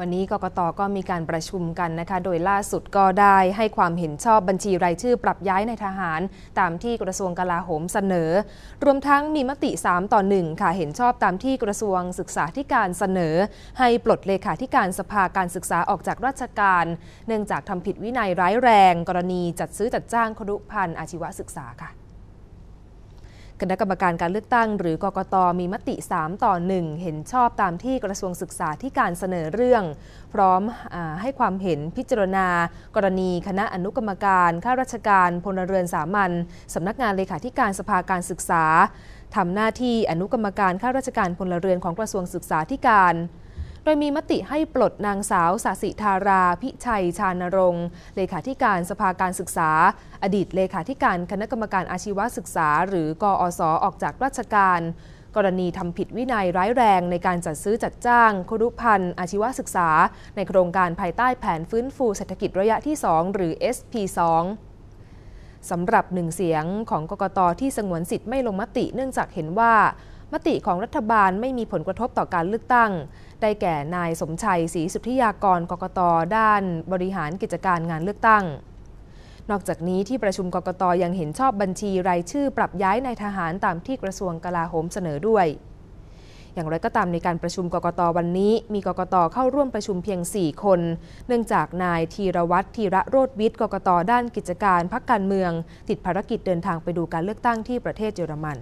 วันนี้กกตก็มีการประชุมกันนะคะ โดยล่าสุดก็ได้ให้ความเห็นชอบบัญชีรายชื่อปรับย้ายในทหาร ตามที่กระทรวงกลาโหมเสนอ รวมทั้งมีมติ 3 ต่อ 1 ค่ะ เห็นชอบตามที่กระทรวงศึกษาธิการเสนอ ให้ปลดเลขาธิการสภาการศึกษาออกจากราชการ เนื่องจากทำผิดวินัยร้ายแรง กรณีจัดซื้อจัดจ้างครุพันธ์อาชีวศึกษาค่ะคณะกรรมการการเลือกตั้งหรือกกตมีมติ 3 ต่อ 1 เห็นชอบตามที่กระทรวงศึกษาธิการเสนอเรื่อง พร้อมอให้ความเห็นพิจารณา กรณีคณะอนุกรรมการข้าราชการพลเรือนสามัญสำนักงานเลขาธิการสภาการศึกษาทำหน้าที่อนุกรรมการข้าราชการพลเรือนของกระทรวงศึกษาธิการโดยมีมติให้ปลดนางสาวสาสิธารา พิชัย ชานรงค์เลขาธิการสภาการศึกษา อดีตเลขาธิการคณะกรรมการอาชีวศึกษา หรือกออสออกจากราชการ กรณีทำผิดวินัยร้ายแรงในการจัดซื้อจัดจ้างครุพันธ์อาชีวศึกษา ในโครงการภายใต้แผนฟื้นฟู เศรษฐกิจระยะที่ 2 หรือ SP2 สำหรับหนึ่งเสียงของกกตที่สงวนสิทธิ์ไม่ลงมติเนื่องจากเห็นว่ามติของรัฐบาลไม่มีผลกระทบต่อการเลือกตั้ง ได้แก่นายสมชัยศรีสุทธิยากร กกตด้านบริหารกิจการงานเลือกตั้ง นอกจากนี้ที่ประชุมกกตยังเห็นชอบบัญชีรายชื่อปรับย้ายนายทหารตามที่กระทรวงกลาโหมเสนอด้วย อย่างไรก็ตามในการประชุมกกตวันนี้มีกกต เข้าร่วมประชุมเพียง4คน เนื่องจากนายธีรวัตรธีระโรธวิทย์ กกตด้านกิจการพักการเมือง ติดภารกิจเดินทางไปดูการเลือกตั้งที่ประเทศเยอรมัน